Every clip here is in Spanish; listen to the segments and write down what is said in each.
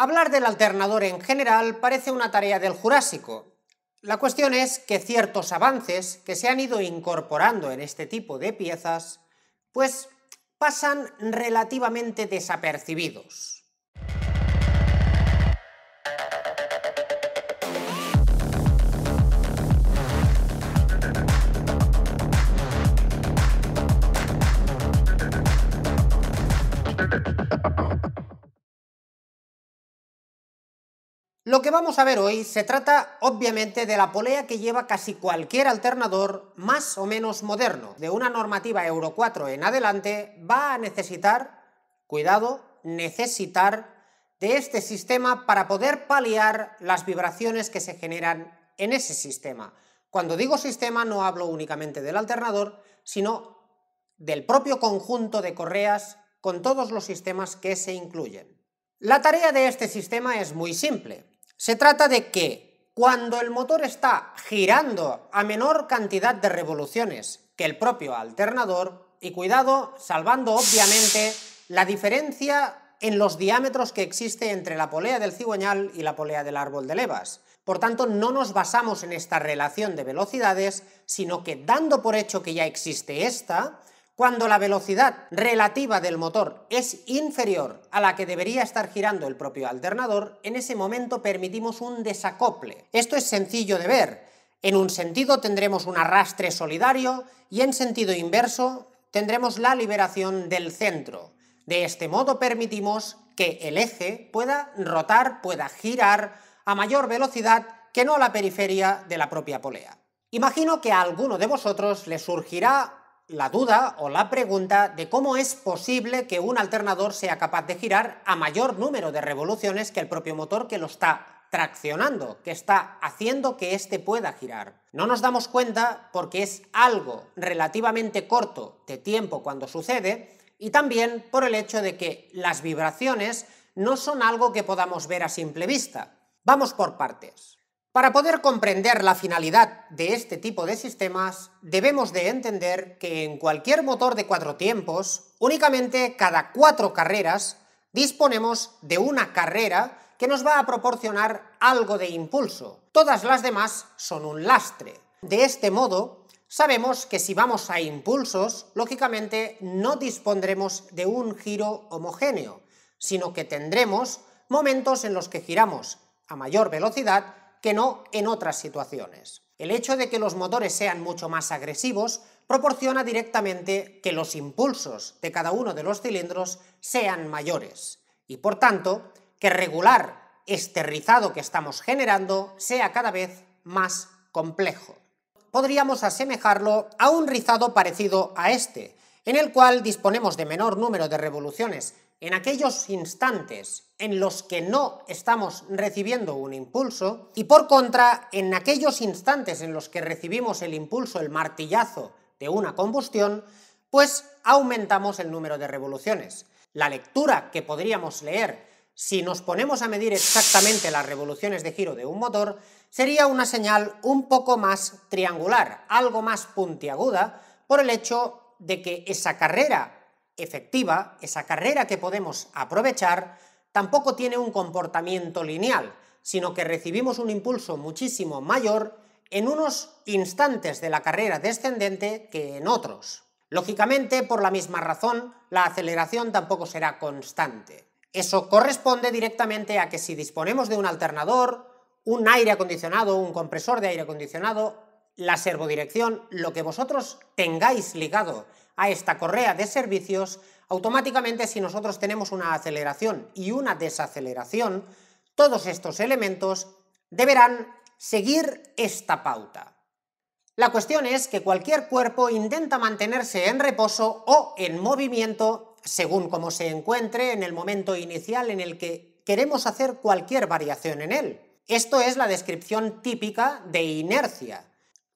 Hablar del alternador en general parece una tarea del Jurásico. La cuestión es que ciertos avances que se han ido incorporando en este tipo de piezas, pues pasan relativamente desapercibidos. Lo que vamos a ver hoy se trata obviamente de la polea que lleva casi cualquier alternador más o menos moderno. De una normativa Euro 4 en adelante va a necesitar, cuidado, necesitar de este sistema para poder paliar las vibraciones que se generan en ese sistema. Cuando digo sistema no hablo únicamente del alternador, sino del propio conjunto de correas con todos los sistemas que se incluyen. La tarea de este sistema es muy simple se trata de que cuando el motor está girando a menor cantidad de revoluciones que el propio alternador, y cuidado, salvando obviamente la diferencia en los diámetros que existe entre la polea del cigüeñal y la polea del árbol de levas. Por tanto, no nos basamos en esta relación de velocidades, sino que dando por hecho que ya existe esta, cuando la velocidad relativa del motor es inferior a la que debería estar girando el propio alternador, en ese momento permitimos un desacople. Esto es sencillo de ver. En un sentido tendremos un arrastre solidario y en sentido inverso tendremos la liberación del centro. De este modo permitimos que el eje pueda rotar, pueda girar a mayor velocidad que no a la periferia de la propia polea. Imagino que a alguno de vosotros le surgirá la duda o la pregunta de cómo es posible que un alternador sea capaz de girar a mayor número de revoluciones que el propio motor que lo está traccionando, que está haciendo que éste pueda girar. No nos damos cuenta porque es algo relativamente corto de tiempo cuando sucede y también por el hecho de que las vibraciones no son algo que podamos ver a simple vista. Vamos por partes. Para poder comprender la finalidad de este tipo de sistemas, debemos de entender que en cualquier motor de cuatro tiempos, únicamente cada cuatro carreras disponemos de una carrera que nos va a proporcionar algo de impulso. Todas las demás son un lastre. De este modo, sabemos que si vamos a impulsos, lógicamente no dispondremos de un giro homogéneo, sino que tendremos momentos en los que giramos a mayor velocidad que no en otras situaciones. El hecho de que los motores sean mucho más agresivos proporciona directamente que los impulsos de cada uno de los cilindros sean mayores y por tanto que regular este rizado que estamos generando sea cada vez más complejo. Podríamos asemejarlo a un rizado parecido a este, en el cual disponemos de menor número de revoluciones en aquellos instantes en los que no estamos recibiendo un impulso y por contra, en aquellos instantes en los que recibimos el impulso, el martillazo de una combustión, pues aumentamos el número de revoluciones. La lectura que podríamos leer si nos ponemos a medir exactamente las revoluciones de giro de un motor sería una señal un poco más triangular, algo más puntiaguda, por el hecho de que esa carrera efectiva, esa carrera que podemos aprovechar, tampoco tiene un comportamiento lineal, sino que recibimos un impulso muchísimo mayor en unos instantes de la carrera descendente que en otros. Lógicamente, por la misma razón, la aceleración tampoco será constante. Eso corresponde directamente a que si disponemos de un alternador, un aire acondicionado, un compresor de aire acondicionado la servodirección, lo que vosotros tengáis ligado a esta correa de servicios, automáticamente si nosotros tenemos una aceleración y una desaceleración, todos estos elementos deberán seguir esta pauta. La cuestión es que cualquier cuerpo intenta mantenerse en reposo o en movimiento según como se encuentre en el momento inicial en el que queremos hacer cualquier variación en él. Esto es la descripción típica de inercia.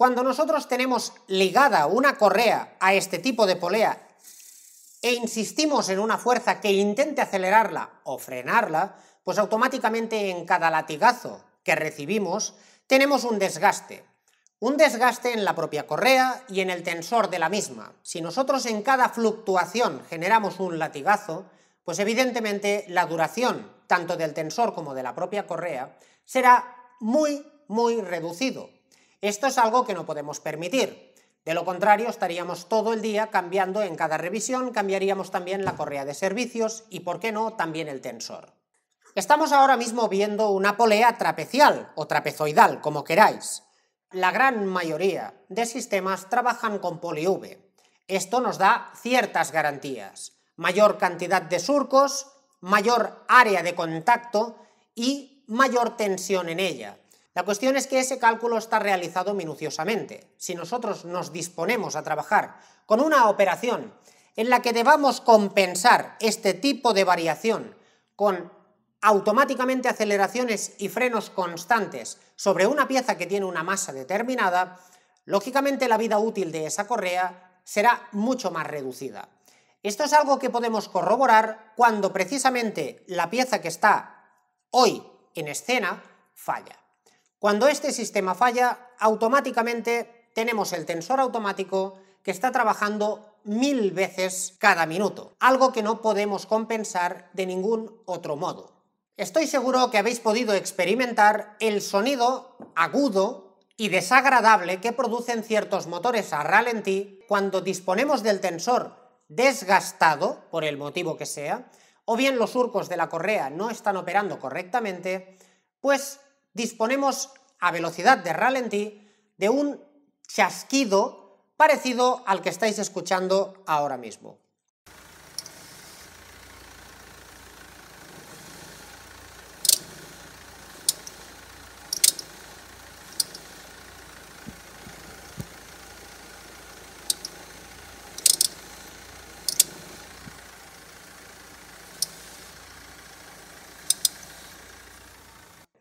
Cuando nosotros tenemos ligada una correa a este tipo de polea e insistimos en una fuerza que intente acelerarla o frenarla, pues automáticamente en cada latigazo que recibimos tenemos un desgaste. Un desgaste en la propia correa y en el tensor de la misma. Si nosotros en cada fluctuación generamos un latigazo, pues evidentemente la duración tanto del tensor como de la propia correa será muy, muy reducido. Esto es algo que no podemos permitir. De lo contrario, estaríamos todo el día cambiando en cada revisión, cambiaríamos también la correa de servicios y, por qué no, también el tensor. Estamos ahora mismo viendo una polea trapecial o trapezoidal, como queráis. La gran mayoría de sistemas trabajan con v Esto nos da ciertas garantías. Mayor cantidad de surcos, mayor área de contacto y mayor tensión en ella. La cuestión es que ese cálculo está realizado minuciosamente. Si nosotros nos disponemos a trabajar con una operación en la que debamos compensar este tipo de variación con automáticamente aceleraciones y frenos constantes sobre una pieza que tiene una masa determinada, lógicamente la vida útil de esa correa será mucho más reducida. Esto es algo que podemos corroborar cuando precisamente la pieza que está hoy en escena falla. Cuando este sistema falla, automáticamente tenemos el tensor automático que está trabajando mil veces cada minuto, algo que no podemos compensar de ningún otro modo. Estoy seguro que habéis podido experimentar el sonido agudo y desagradable que producen ciertos motores a ralentí cuando disponemos del tensor desgastado, por el motivo que sea, o bien los surcos de la correa no están operando correctamente, pues disponemos a velocidad de ralentí de un chasquido parecido al que estáis escuchando ahora mismo.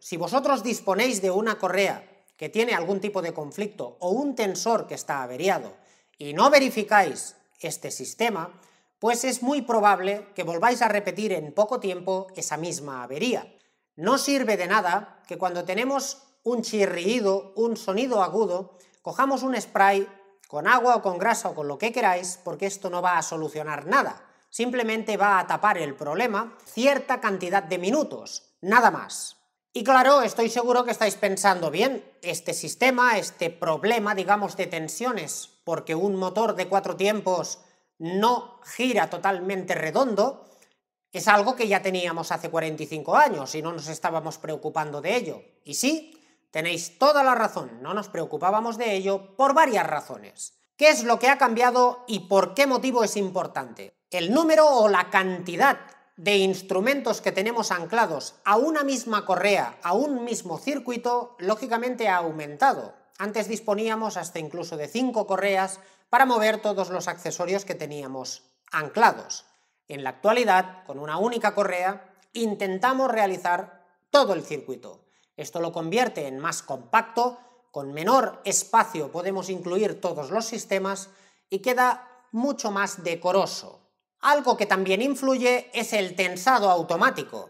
si vosotros disponéis de una correa que tiene algún tipo de conflicto o un tensor que está averiado y no verificáis este sistema, pues es muy probable que volváis a repetir en poco tiempo esa misma avería. No sirve de nada que cuando tenemos un chirrido, un sonido agudo, cojamos un spray con agua o con grasa o con lo que queráis, porque esto no va a solucionar nada. Simplemente va a tapar el problema cierta cantidad de minutos, nada más. Y claro, estoy seguro que estáis pensando bien, este sistema, este problema, digamos, de tensiones, porque un motor de cuatro tiempos no gira totalmente redondo, es algo que ya teníamos hace 45 años y no nos estábamos preocupando de ello. Y sí, tenéis toda la razón, no nos preocupábamos de ello por varias razones. ¿Qué es lo que ha cambiado y por qué motivo es importante? El número o la cantidad de instrumentos que tenemos anclados a una misma correa, a un mismo circuito, lógicamente ha aumentado. Antes disponíamos hasta incluso de cinco correas para mover todos los accesorios que teníamos anclados. En la actualidad, con una única correa, intentamos realizar todo el circuito. Esto lo convierte en más compacto, con menor espacio podemos incluir todos los sistemas y queda mucho más decoroso. Algo que también influye es el tensado automático.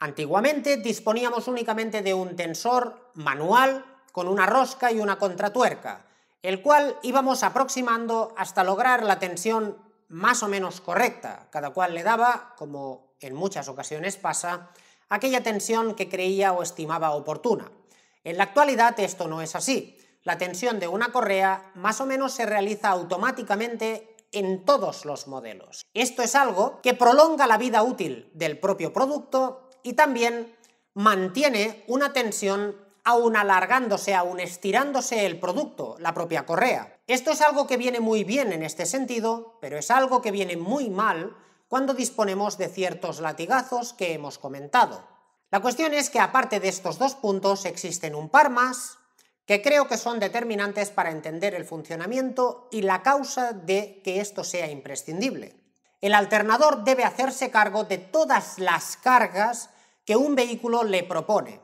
Antiguamente disponíamos únicamente de un tensor manual con una rosca y una contratuerca, el cual íbamos aproximando hasta lograr la tensión más o menos correcta. Cada cual le daba, como en muchas ocasiones pasa, aquella tensión que creía o estimaba oportuna. En la actualidad esto no es así. La tensión de una correa más o menos se realiza automáticamente en todos los modelos. Esto es algo que prolonga la vida útil del propio producto y también mantiene una tensión aún alargándose, aún estirándose el producto, la propia correa. Esto es algo que viene muy bien en este sentido, pero es algo que viene muy mal cuando disponemos de ciertos latigazos que hemos comentado. La cuestión es que aparte de estos dos puntos existen un par más que creo que son determinantes para entender el funcionamiento y la causa de que esto sea imprescindible. El alternador debe hacerse cargo de todas las cargas que un vehículo le propone.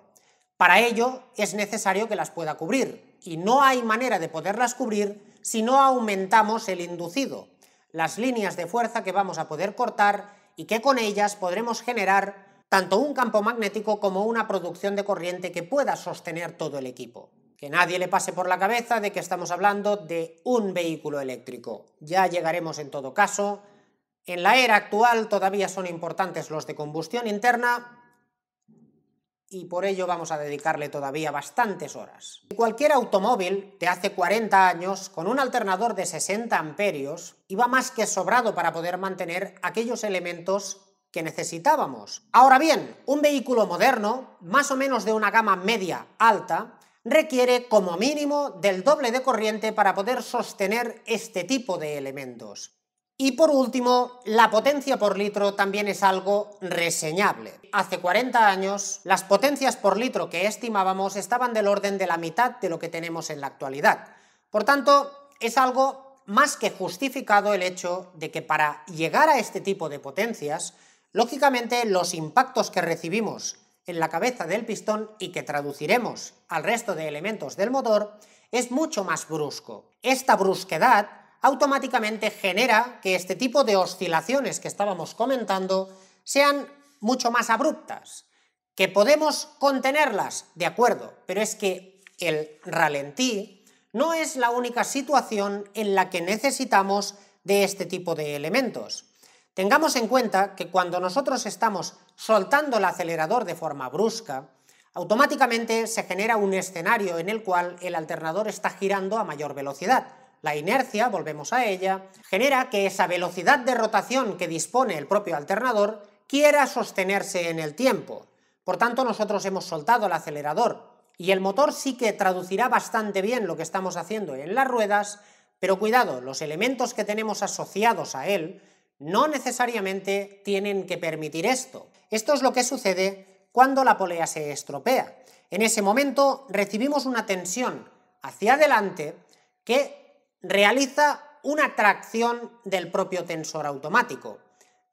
Para ello es necesario que las pueda cubrir, y no hay manera de poderlas cubrir si no aumentamos el inducido, las líneas de fuerza que vamos a poder cortar y que con ellas podremos generar tanto un campo magnético como una producción de corriente que pueda sostener todo el equipo. Que nadie le pase por la cabeza de que estamos hablando de un vehículo eléctrico. Ya llegaremos en todo caso. En la era actual todavía son importantes los de combustión interna y por ello vamos a dedicarle todavía bastantes horas. Cualquier automóvil de hace 40 años con un alternador de 60 amperios iba más que sobrado para poder mantener aquellos elementos que necesitábamos. Ahora bien, un vehículo moderno, más o menos de una gama media alta, requiere como mínimo del doble de corriente para poder sostener este tipo de elementos. Y por último, la potencia por litro también es algo reseñable. Hace 40 años, las potencias por litro que estimábamos estaban del orden de la mitad de lo que tenemos en la actualidad. Por tanto, es algo más que justificado el hecho de que para llegar a este tipo de potencias, lógicamente los impactos que recibimos en la cabeza del pistón y que traduciremos al resto de elementos del motor, es mucho más brusco. Esta brusquedad automáticamente genera que este tipo de oscilaciones que estábamos comentando sean mucho más abruptas, que podemos contenerlas, de acuerdo, pero es que el ralentí no es la única situación en la que necesitamos de este tipo de elementos. Tengamos en cuenta que cuando nosotros estamos soltando el acelerador de forma brusca, automáticamente se genera un escenario en el cual el alternador está girando a mayor velocidad. La inercia, volvemos a ella, genera que esa velocidad de rotación que dispone el propio alternador quiera sostenerse en el tiempo. Por tanto, nosotros hemos soltado el acelerador y el motor sí que traducirá bastante bien lo que estamos haciendo en las ruedas, pero cuidado, los elementos que tenemos asociados a él no necesariamente tienen que permitir esto. Esto es lo que sucede cuando la polea se estropea. En ese momento recibimos una tensión hacia adelante que realiza una tracción del propio tensor automático.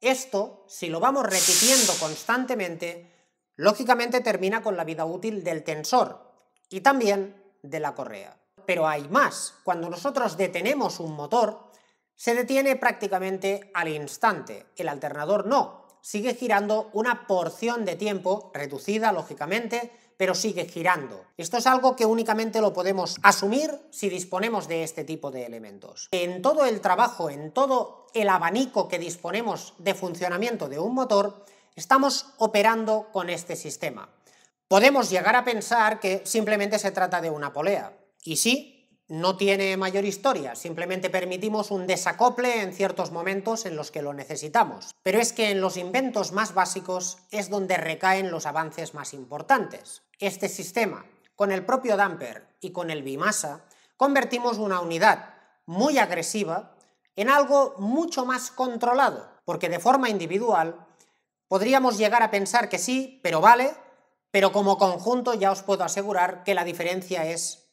Esto, si lo vamos repitiendo constantemente, lógicamente termina con la vida útil del tensor y también de la correa. Pero hay más. Cuando nosotros detenemos un motor, se detiene prácticamente al instante, el alternador no, sigue girando una porción de tiempo, reducida lógicamente, pero sigue girando. Esto es algo que únicamente lo podemos asumir si disponemos de este tipo de elementos. En todo el trabajo, en todo el abanico que disponemos de funcionamiento de un motor, estamos operando con este sistema. Podemos llegar a pensar que simplemente se trata de una polea. Y sí, no tiene mayor historia, simplemente permitimos un desacople en ciertos momentos en los que lo necesitamos. Pero es que en los inventos más básicos es donde recaen los avances más importantes. Este sistema, con el propio damper y con el bimasa, convertimos una unidad muy agresiva en algo mucho más controlado, porque de forma individual podríamos llegar a pensar que sí, pero vale, pero como conjunto ya os puedo asegurar que la diferencia es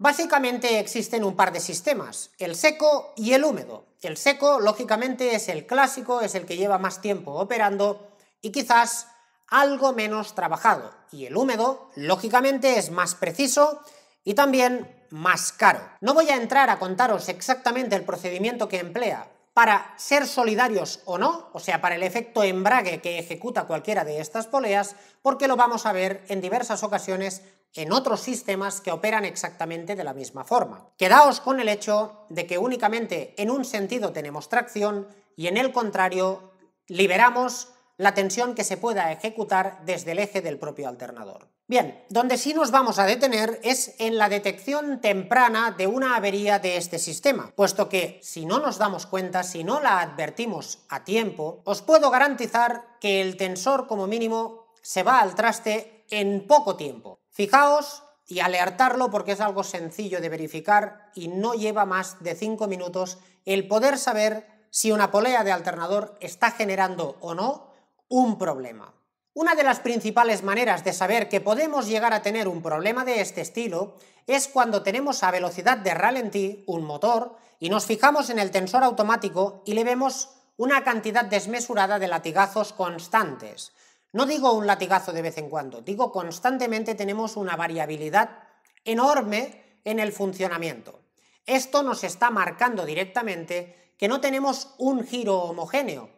Básicamente existen un par de sistemas, el seco y el húmedo. El seco, lógicamente, es el clásico, es el que lleva más tiempo operando y quizás algo menos trabajado. Y el húmedo, lógicamente, es más preciso y también más caro. No voy a entrar a contaros exactamente el procedimiento que emplea para ser solidarios o no, o sea, para el efecto embrague que ejecuta cualquiera de estas poleas, porque lo vamos a ver en diversas ocasiones en otros sistemas que operan exactamente de la misma forma. Quedaos con el hecho de que únicamente en un sentido tenemos tracción y en el contrario liberamos la tensión que se pueda ejecutar desde el eje del propio alternador. Bien, donde sí nos vamos a detener es en la detección temprana de una avería de este sistema, puesto que si no nos damos cuenta, si no la advertimos a tiempo, os puedo garantizar que el tensor como mínimo se va al traste en poco tiempo. Fijaos y alertarlo porque es algo sencillo de verificar y no lleva más de 5 minutos el poder saber si una polea de alternador está generando o no un problema. Una de las principales maneras de saber que podemos llegar a tener un problema de este estilo es cuando tenemos a velocidad de ralentí un motor y nos fijamos en el tensor automático y le vemos una cantidad desmesurada de latigazos constantes, no digo un latigazo de vez en cuando, digo constantemente tenemos una variabilidad enorme en el funcionamiento. Esto nos está marcando directamente que no tenemos un giro homogéneo,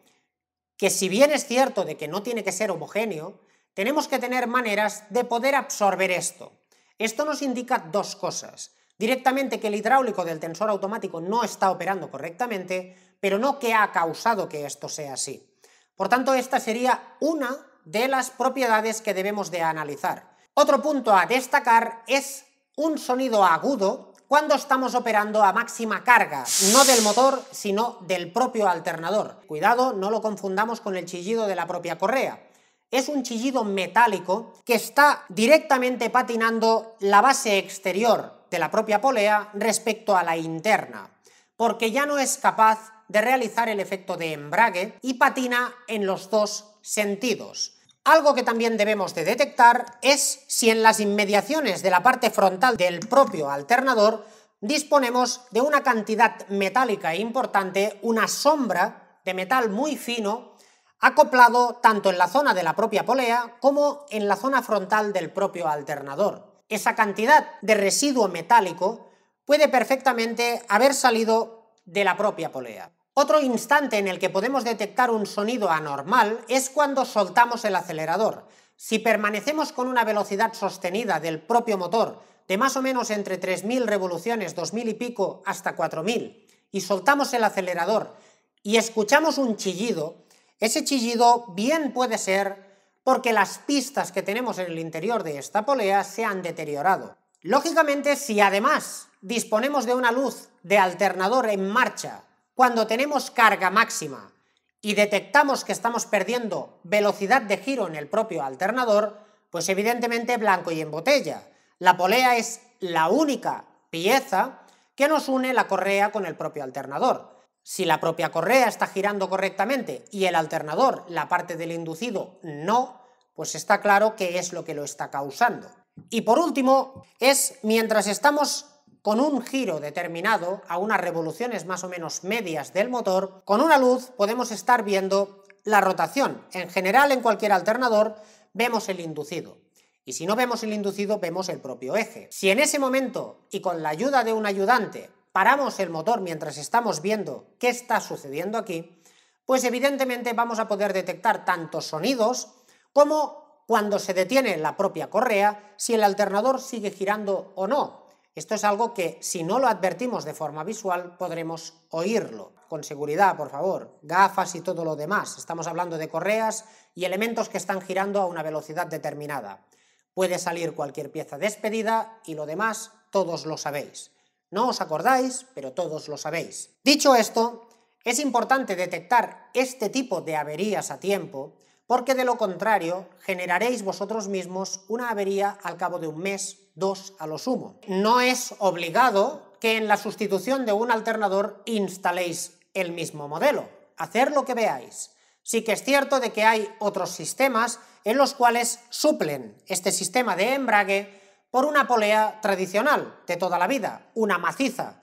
que si bien es cierto de que no tiene que ser homogéneo, tenemos que tener maneras de poder absorber esto. Esto nos indica dos cosas. Directamente que el hidráulico del tensor automático no está operando correctamente, pero no que ha causado que esto sea así. Por tanto, esta sería una de las propiedades que debemos de analizar. Otro punto a destacar es un sonido agudo cuando estamos operando a máxima carga, no del motor, sino del propio alternador. Cuidado, no lo confundamos con el chillido de la propia correa. Es un chillido metálico que está directamente patinando la base exterior de la propia polea respecto a la interna, porque ya no es capaz de realizar el efecto de embrague y patina en los dos sentidos. Algo que también debemos de detectar es si en las inmediaciones de la parte frontal del propio alternador disponemos de una cantidad metálica importante, una sombra de metal muy fino, acoplado tanto en la zona de la propia polea como en la zona frontal del propio alternador. Esa cantidad de residuo metálico puede perfectamente haber salido de la propia polea. Otro instante en el que podemos detectar un sonido anormal es cuando soltamos el acelerador. Si permanecemos con una velocidad sostenida del propio motor de más o menos entre 3.000 revoluciones, 2.000 y pico, hasta 4.000, y soltamos el acelerador y escuchamos un chillido, ese chillido bien puede ser porque las pistas que tenemos en el interior de esta polea se han deteriorado. Lógicamente, si además disponemos de una luz de alternador en marcha cuando tenemos carga máxima y detectamos que estamos perdiendo velocidad de giro en el propio alternador, pues evidentemente blanco y en botella. La polea es la única pieza que nos une la correa con el propio alternador. Si la propia correa está girando correctamente y el alternador, la parte del inducido, no, pues está claro que es lo que lo está causando. Y por último, es mientras estamos con un giro determinado a unas revoluciones más o menos medias del motor, con una luz podemos estar viendo la rotación. En general, en cualquier alternador, vemos el inducido. Y si no vemos el inducido, vemos el propio eje. Si en ese momento, y con la ayuda de un ayudante, paramos el motor mientras estamos viendo qué está sucediendo aquí, pues evidentemente vamos a poder detectar tantos sonidos como cuando se detiene la propia correa, si el alternador sigue girando o no, esto es algo que, si no lo advertimos de forma visual, podremos oírlo. Con seguridad, por favor. Gafas y todo lo demás. Estamos hablando de correas y elementos que están girando a una velocidad determinada. Puede salir cualquier pieza despedida y lo demás todos lo sabéis. No os acordáis, pero todos lo sabéis. Dicho esto, es importante detectar este tipo de averías a tiempo porque de lo contrario generaréis vosotros mismos una avería al cabo de un mes, dos a lo sumo. No es obligado que en la sustitución de un alternador instaléis el mismo modelo, hacer lo que veáis. Sí que es cierto de que hay otros sistemas en los cuales suplen este sistema de embrague por una polea tradicional de toda la vida, una maciza,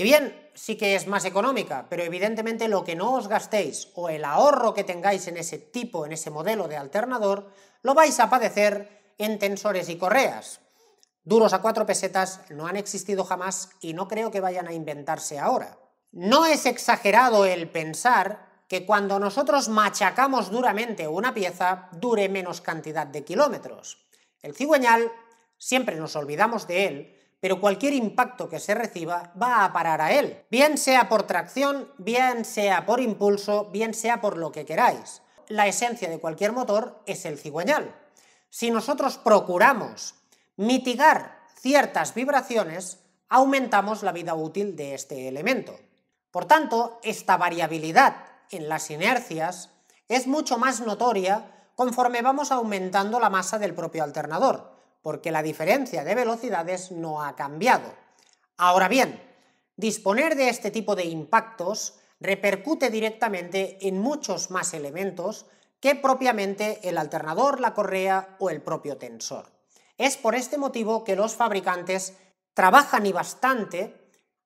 y bien, sí que es más económica, pero evidentemente lo que no os gastéis o el ahorro que tengáis en ese tipo, en ese modelo de alternador, lo vais a padecer en tensores y correas. Duros a cuatro pesetas no han existido jamás y no creo que vayan a inventarse ahora. No es exagerado el pensar que cuando nosotros machacamos duramente una pieza dure menos cantidad de kilómetros. El cigüeñal, siempre nos olvidamos de él, pero cualquier impacto que se reciba va a parar a él, bien sea por tracción, bien sea por impulso, bien sea por lo que queráis. La esencia de cualquier motor es el cigüeñal. Si nosotros procuramos mitigar ciertas vibraciones, aumentamos la vida útil de este elemento. Por tanto, esta variabilidad en las inercias es mucho más notoria conforme vamos aumentando la masa del propio alternador porque la diferencia de velocidades no ha cambiado. Ahora bien, disponer de este tipo de impactos repercute directamente en muchos más elementos que propiamente el alternador, la correa o el propio tensor. Es por este motivo que los fabricantes trabajan y bastante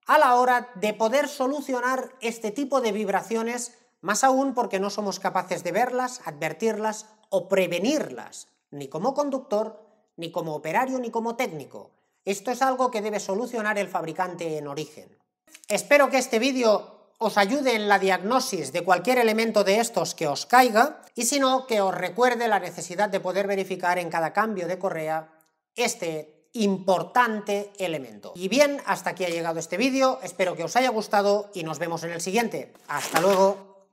a la hora de poder solucionar este tipo de vibraciones, más aún porque no somos capaces de verlas, advertirlas o prevenirlas, ni como conductor ni como operario ni como técnico. Esto es algo que debe solucionar el fabricante en origen. Espero que este vídeo os ayude en la diagnosis de cualquier elemento de estos que os caiga y si no, que os recuerde la necesidad de poder verificar en cada cambio de correa este importante elemento. Y bien, hasta aquí ha llegado este vídeo, espero que os haya gustado y nos vemos en el siguiente. ¡Hasta luego!